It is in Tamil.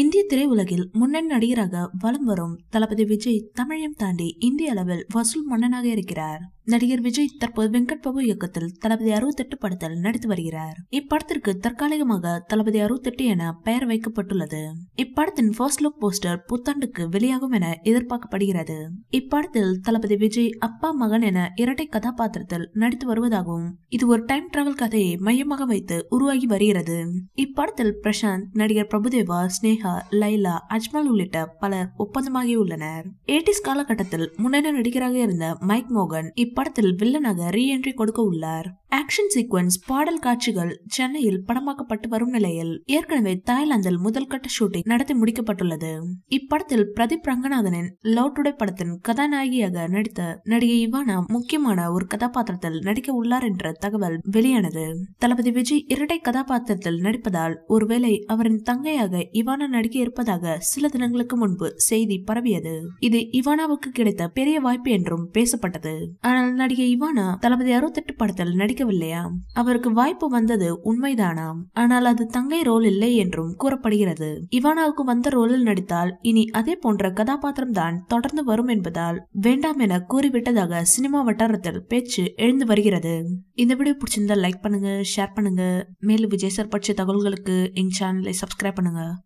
இந்திய திரையுலகில் முன்னணி நடிகராக வலம் வரும் தளபதி விஜய் தமிழையும் தாண்டி இந்திய அளவில் வசூல் மன்னனாக இருக்கிறார் நடிகர் விஜய் தற்போது வெங்கட் பிரபு இயக்கத்தில் தளபதி அறுபத்தெட்டு படத்தில் நடித்து வருகிறார் இப்படத்திற்கு தற்காலிகமாக தளபதி அறுபத்தெட்டு என பெயர் வைக்கப்பட்டுள்ளது இப்படத்தின் ஃபர்ஸ்ட் லுக் போஸ்டர் புத்தாண்டுக்கு வெளியாகும் என எதிர்பார்க்கப்படுகிறது இப்படத்தில் தளபதி விஜய் அப்பா மகன் என இரட்டை கதாபாத்திரத்தில் நடித்து வருவதாகவும் இது ஒரு டைம் டிராவல் கதையை மையமாக வைத்து உருவாகி வருகிறது இப்படத்தில் பிரசாந்த் நடிகர் பிரபுதேவா ஸ்னேகா ஸ்னேகா லைலா அஜ்மல் உள்ளிட்ட பலர் ஒப்பந்தமாகி உள்ளனர் எயிட்டிஸ் காலகட்டத்தில் முன்னணி நடிகராக இருந்த மைக் மோகன் இப்படத்தில் வில்லனாக ரீஎன்ட்ரி கொடுக்க உள்ளார் ஆக்ஷன் சீக்வன்ஸ் பாடல் காட்சிகள் சென்னையில் படமாக்கப்பட்டு வரும் நிலையில் ஏற்கனவே தாய்லாந்தில் முதல் கட்ட ஷூட்டிங் நடத்தி முடிக்கப்பட்டுள்ளது இப்படத்தில் பிரதீப் ரங்கநாதனின் லவ் டுடே படத்தின் கதாநாயகியாக நடித்த நடிகை இவானா முக்கியமான ஒரு கதாபாத்திரத்தில் நடிக்க உள்ளார் என்ற தகவல் வெளியானது தளபதி விஜய் இரட்டை கதாபாத்திரத்தில் நடிப்பதால் ஒருவேளை அவரின் தங்கையாக இவானா நடிக்க இருப்பதாக சில தினங்களுக்கு முன்பு செய்தி பரவியது இது இவானாவுக்கு கிடைத்த பெரிய வாய்ப்பு என்றும் பேசப்பட்டது ஆனால் நடிகை இவானா தளபதி அறுபத்தெட்டு படத்தில் நடிக்க கிடைக்கவில்லையா அவருக்கு வாய்ப்பு வந்தது உண்மைதானாம் ஆனால் அது தங்கை ரோல் இல்லை என்றும் கூறப்படுகிறது இவானாவுக்கு வந்த ரோலில் நடித்தால் இனி அதே போன்ற கதாபாத்திரம் தான் தொடர்ந்து வரும் என்பதால் வேண்டாம் என கூறிவிட்டதாக சினிமா வட்டாரத்தில் பேச்சு எழுந்து வருகிறது இந்த வீடியோ பிடிச்சிருந்தா லைக் பண்ணுங்க ஷேர் பண்ணுங்க மேலும் விஜய் சார் பட்ச தகவல்களுக்கு எங்க சேனலை சப்ஸ்கிரைப் பண்ணுங்க